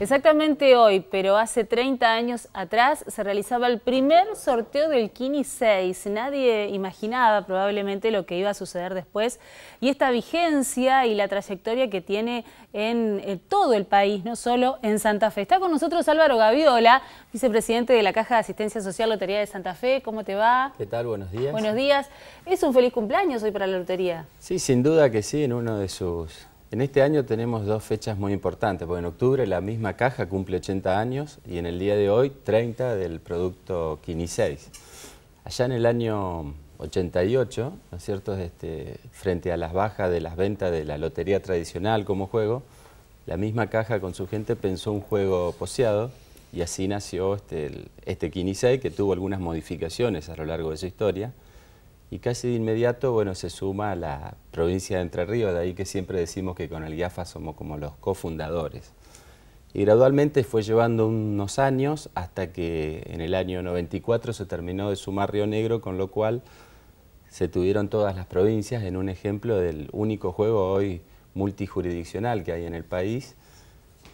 Exactamente hoy, pero hace 30 años atrás, se realizaba el primer sorteo del Kini 6. Nadie imaginaba probablemente lo que iba a suceder después y esta vigencia y la trayectoria que tiene en eh, todo el país, no solo en Santa Fe. Está con nosotros Álvaro Gaviola, vicepresidente de la Caja de Asistencia Social Lotería de Santa Fe. ¿Cómo te va? ¿Qué tal? Buenos días. Buenos días. Es un feliz cumpleaños hoy para la lotería. Sí, sin duda que sí, en uno de sus en este año tenemos dos fechas muy importantes, porque en octubre la misma caja cumple 80 años y en el día de hoy 30 del producto Quiniseis. Allá en el año 88, ¿no es cierto?, este, frente a las bajas de las ventas de la lotería tradicional como juego, la misma caja con su gente pensó un juego poseado y así nació este, Quinisei este que tuvo algunas modificaciones a lo largo de su historia y casi de inmediato, bueno, se suma a la provincia de Entre Ríos, de ahí que siempre decimos que con el IAFA somos como los cofundadores. Y gradualmente fue llevando unos años hasta que en el año 94 se terminó de sumar Río Negro, con lo cual se tuvieron todas las provincias en un ejemplo del único juego hoy multijurisdiccional que hay en el país,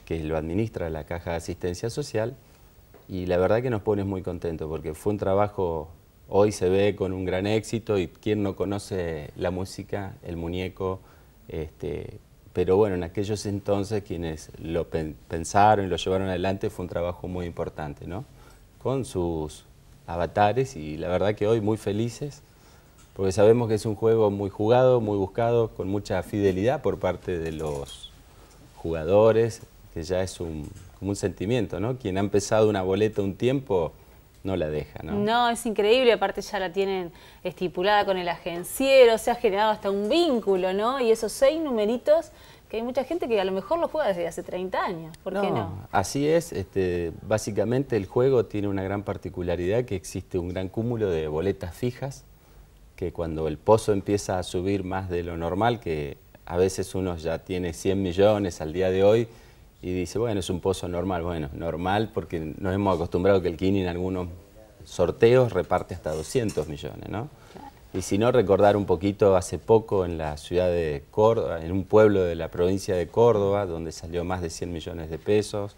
que lo administra la Caja de Asistencia Social, y la verdad que nos pone muy contentos porque fue un trabajo hoy se ve con un gran éxito y quien no conoce la música, el muñeco, este, pero bueno, en aquellos entonces quienes lo pensaron y lo llevaron adelante fue un trabajo muy importante, ¿no? Con sus avatares y la verdad que hoy muy felices porque sabemos que es un juego muy jugado, muy buscado, con mucha fidelidad por parte de los jugadores, que ya es un, como un sentimiento, ¿no? Quien ha empezado una boleta un tiempo no la deja, ¿no? No, es increíble, aparte ya la tienen estipulada con el agenciero, se ha generado hasta un vínculo, ¿no? Y esos seis numeritos que hay mucha gente que a lo mejor lo juega desde hace 30 años, ¿por qué no? Así es, este, básicamente el juego tiene una gran particularidad que existe un gran cúmulo de boletas fijas que cuando el pozo empieza a subir más de lo normal, que a veces uno ya tiene 100 millones al día de hoy, y dice, bueno, es un pozo normal. Bueno, normal porque nos hemos acostumbrado que el Kini en algunos sorteos reparte hasta 200 millones, ¿no? Y si no, recordar un poquito hace poco en la ciudad de Córdoba, en un pueblo de la provincia de Córdoba, donde salió más de 100 millones de pesos.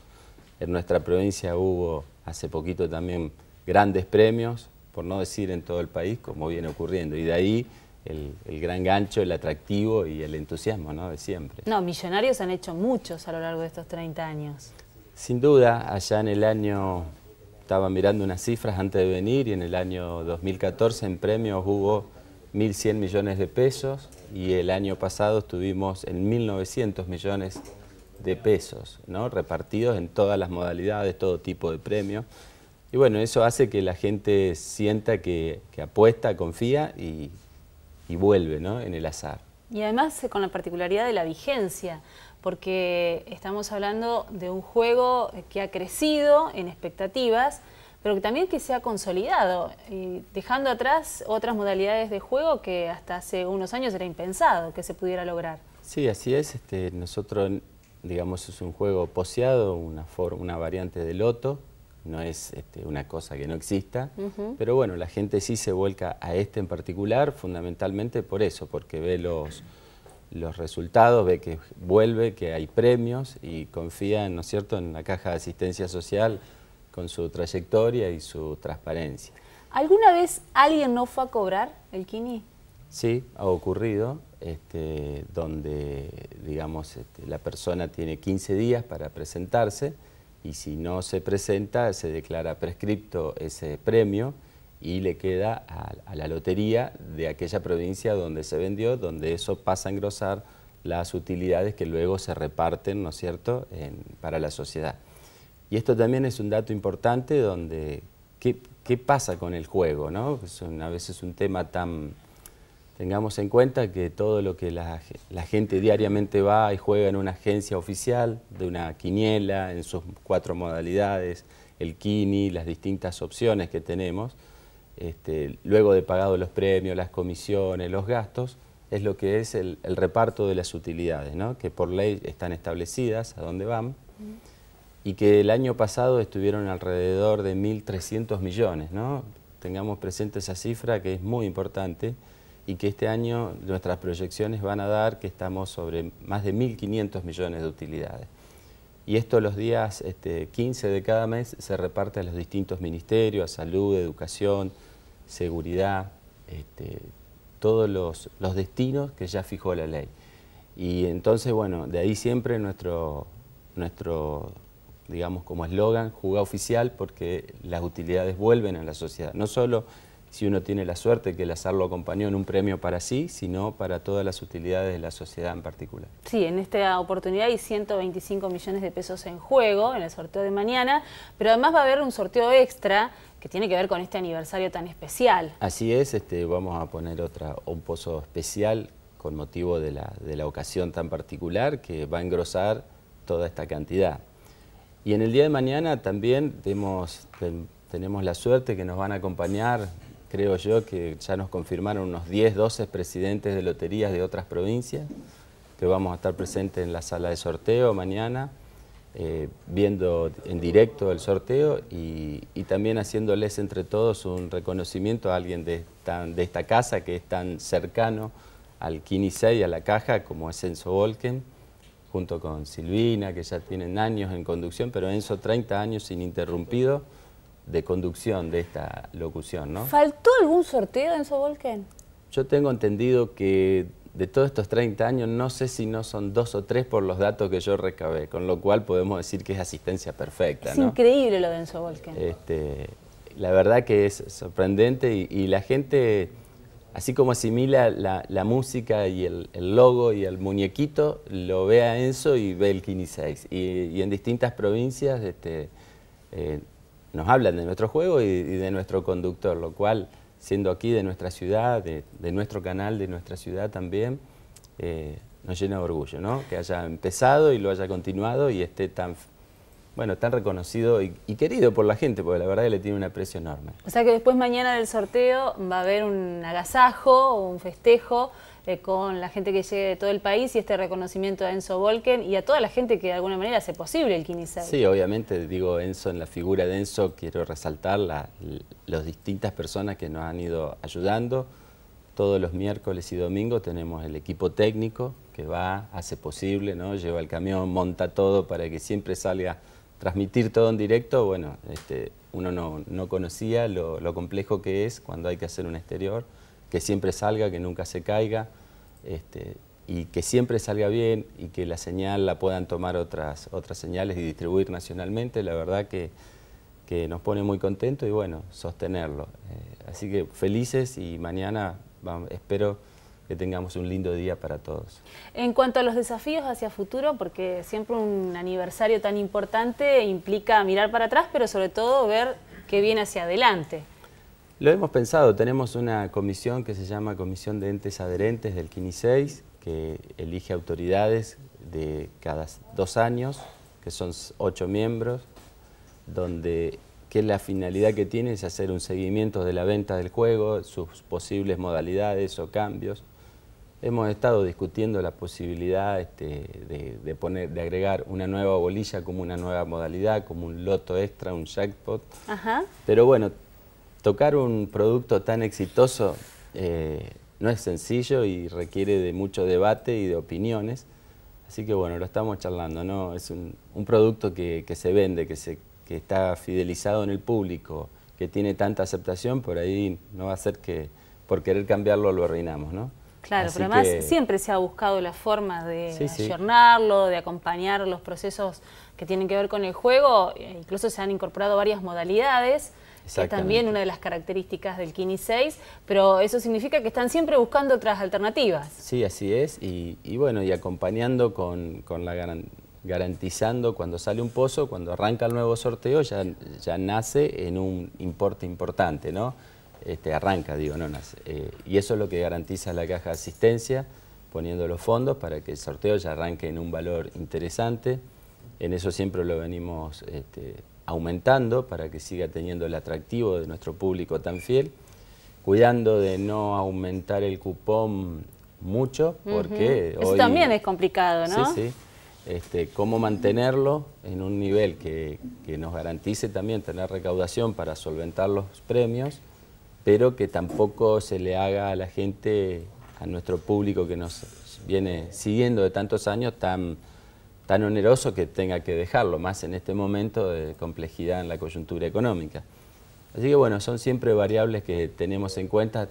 En nuestra provincia hubo hace poquito también grandes premios, por no decir en todo el país, como viene ocurriendo. Y de ahí el, gran gancho, el atractivo y el entusiasmo ¿no? de siempre. No, millonarios han hecho muchos a lo largo de estos 30 años. Sin duda, allá en el año, estaba mirando unas cifras antes de venir y en el año 2014 en premios hubo 1.100 millones de pesos y el año pasado estuvimos en 1.900 millones de pesos, ¿no? repartidos en todas las modalidades, todo tipo de premios. Y bueno, eso hace que la gente sienta que apuesta, confía y y vuelve ¿no? en el azar. Y además eh, con la particularidad de la vigencia, porque estamos hablando de un juego que ha crecido en expectativas, pero que también que se ha consolidado, y dejando atrás otras modalidades de juego que hasta hace unos años era impensado que se pudiera lograr. Sí, así es. Este, nosotros, digamos, es un juego poseado, una, una variante de loto, no es este, una cosa que no exista, pero bueno, la gente sí se vuelca a este en particular, fundamentalmente por eso, porque ve los, resultados, ve que vuelve, que hay premios y confía, ¿no es cierto?, en la caja de asistencia social con su trayectoria y su transparencia. ¿Alguna vez alguien no fue a cobrar el Kini? Sí, ha ocurrido, este, donde, digamos, este, la persona tiene 15 días para presentarse, y si no se presenta se declara prescripto ese premio y le queda a, la lotería de aquella provincia donde se vendió, donde eso pasa a engrosar las utilidades que luego se reparten, ¿no es cierto?, para la sociedad. Y esto también es un dato importante donde, ¿qué, pasa con el juego? ¿no? Es a veces un tema tan Tengamos en cuenta que todo lo que la, gente diariamente va y juega en una agencia oficial, de una quiniela, en sus cuatro modalidades, el kini, las distintas opciones que tenemos, este, luego de pagados los premios, las comisiones, los gastos, es lo que es el, reparto de las utilidades, que por ley están establecidas, a dónde van, y que el año pasado estuvieron alrededor de 1.300 millones. Tengamos presente esa cifra que es muy importante, y que este año nuestras proyecciones van a dar que estamos sobre más de 1.500 millones de utilidades. Y esto los días este, 15 de cada mes se reparte a los distintos ministerios, a salud, educación, seguridad, este, todos los, destinos que ya fijó la ley. Y entonces, bueno, de ahí siempre nuestro, nuestro digamos, como eslogan, jugada oficial, porque las utilidades vuelven a la sociedad. No solo si uno tiene la suerte que el azar lo acompañó en un premio para sí, sino para todas las utilidades de la sociedad en particular. Sí, en esta oportunidad hay 125 millones de pesos en juego en el sorteo de mañana, pero además va a haber un sorteo extra que tiene que ver con este aniversario tan especial. Así es, este, vamos a poner otra, un pozo especial con motivo de la, de la ocasión tan particular que va a engrosar toda esta cantidad. Y en el día de mañana también tenemos la suerte que nos van a acompañar creo yo, que ya nos confirmaron unos 10, 12 presidentes de loterías de otras provincias, que vamos a estar presentes en la sala de sorteo mañana, eh, viendo en directo el sorteo y, también haciéndoles entre todos un reconocimiento a alguien de, esta casa que es tan cercano al y a la caja, como es Enzo Volken, junto con Silvina, que ya tienen años en conducción, pero Enzo 30 años ininterrumpido de conducción de esta locución, ¿no? ¿Faltó algún sorteo en Sobolken? Yo tengo entendido que de todos estos 30 años, no sé si no son dos o tres por los datos que yo recabé, con lo cual podemos decir que es asistencia perfecta. Es increíble lo de Enzo Volken. Este, la verdad que es sorprendente y, la gente, así como asimila la, música y el, logo y el muñequito, lo ve a Enzo y ve el Kini Y, y en distintas provincias este, eh, nos hablan de nuestro juego y, de nuestro conductor, lo cual, siendo aquí de nuestra ciudad, de, nuestro canal, de nuestra ciudad también, eh, nos llena de orgullo, ¿no? Que haya empezado y lo haya continuado y esté tan bueno, tan reconocido y, querido por la gente, porque la verdad que le tiene un aprecio enorme. O sea que después mañana del sorteo va a haber un agasajo, un festejo eh, con la gente que llegue de todo el país y este reconocimiento a Enzo Volken y a toda la gente que de alguna manera hace posible el Quinizal. Sí, obviamente, digo Enzo, en la figura de Enzo quiero resaltar la, las distintas personas que nos han ido ayudando. Todos los miércoles y domingos tenemos el equipo técnico que va, hace posible, ¿no? lleva el camión, monta todo para que siempre salga transmitir todo en directo, bueno, este, uno no, conocía lo, complejo que es cuando hay que hacer un exterior, que siempre salga, que nunca se caiga, este, y que siempre salga bien y que la señal la puedan tomar otras, otras señales y distribuir nacionalmente, la verdad que, nos pone muy contentos y bueno, sostenerlo. Eh, así que felices y mañana espero que tengamos un lindo día para todos. En cuanto a los desafíos hacia futuro, porque siempre un aniversario tan importante implica mirar para atrás, pero sobre todo ver qué viene hacia adelante. Lo hemos pensado, tenemos una comisión que se llama Comisión de Entes Adherentes del kini 6, que elige autoridades de cada dos años, que son ocho miembros, donde que la finalidad que tiene es hacer un seguimiento de la venta del juego, sus posibles modalidades o cambios, Hemos estado discutiendo la posibilidad este, de, poner, de agregar una nueva bolilla como una nueva modalidad, como un loto extra, un jackpot. Pero bueno, tocar un producto tan exitoso eh, no es sencillo y requiere de mucho debate y de opiniones. Así que bueno, lo estamos charlando. ¿no? Es un, producto que, que, se vende, que, se, que está fidelizado en el público, que tiene tanta aceptación, por ahí no va a ser que por querer cambiarlo lo arruinamos. ¿no? Claro, pero además siempre se ha buscado la forma de ayornarlo, de acompañar los procesos que tienen que ver con el juego. E incluso se han incorporado varias modalidades, que es también una de las características del Kini 6, pero eso significa que están siempre buscando otras alternativas. Sí, así es, y, bueno, y acompañando con, la garantizando cuando sale un pozo, cuando arranca el nuevo sorteo, ya, ya nace en un importe importante, ¿no? Este, arranca, digo, no eh, y eso es lo que garantiza la caja de asistencia, poniendo los fondos para que el sorteo ya arranque en un valor interesante. En eso siempre lo venimos este, aumentando para que siga teniendo el atractivo de nuestro público tan fiel, cuidando de no aumentar el cupón mucho, porque Eso también es complicado, ¿no? Sí, sí. Este, cómo mantenerlo en un nivel que, que nos garantice también tener recaudación para solventar los premios pero que tampoco se le haga a la gente, a nuestro público que nos viene siguiendo de tantos años, tan, tan oneroso que tenga que dejarlo, más en este momento de complejidad en la coyuntura económica. Así que bueno, son siempre variables que tenemos en cuenta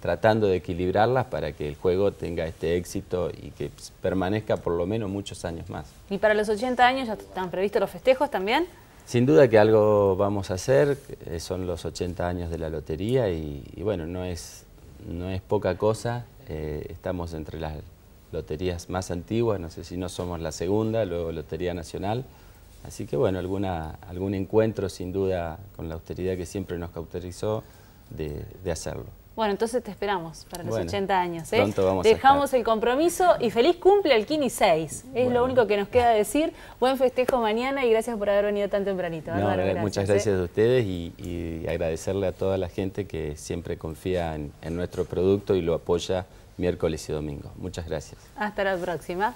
tratando de equilibrarlas para que el juego tenga este éxito y que permanezca por lo menos muchos años más. ¿Y para los 80 años ya están previstos los festejos también? Sin duda que algo vamos a hacer, eh, son los 80 años de la lotería y, bueno, no es, poca cosa, eh, estamos entre las loterías más antiguas, no sé si no somos la segunda, luego Lotería Nacional, así que bueno, alguna, algún encuentro sin duda con la austeridad que siempre nos cauterizó de hacerlo. Bueno, entonces te esperamos para los 80 años. ¿eh? Dejamos el compromiso y feliz cumple al Kini 6. Es lo único que nos queda decir. Buen festejo mañana y gracias por haber venido tan tempranito. ¿eh? muchas ¿eh? gracias a ustedes y, agradecerle a toda la gente que siempre confía en, en nuestro producto y lo apoya miércoles y domingo. Muchas gracias. Hasta la próxima.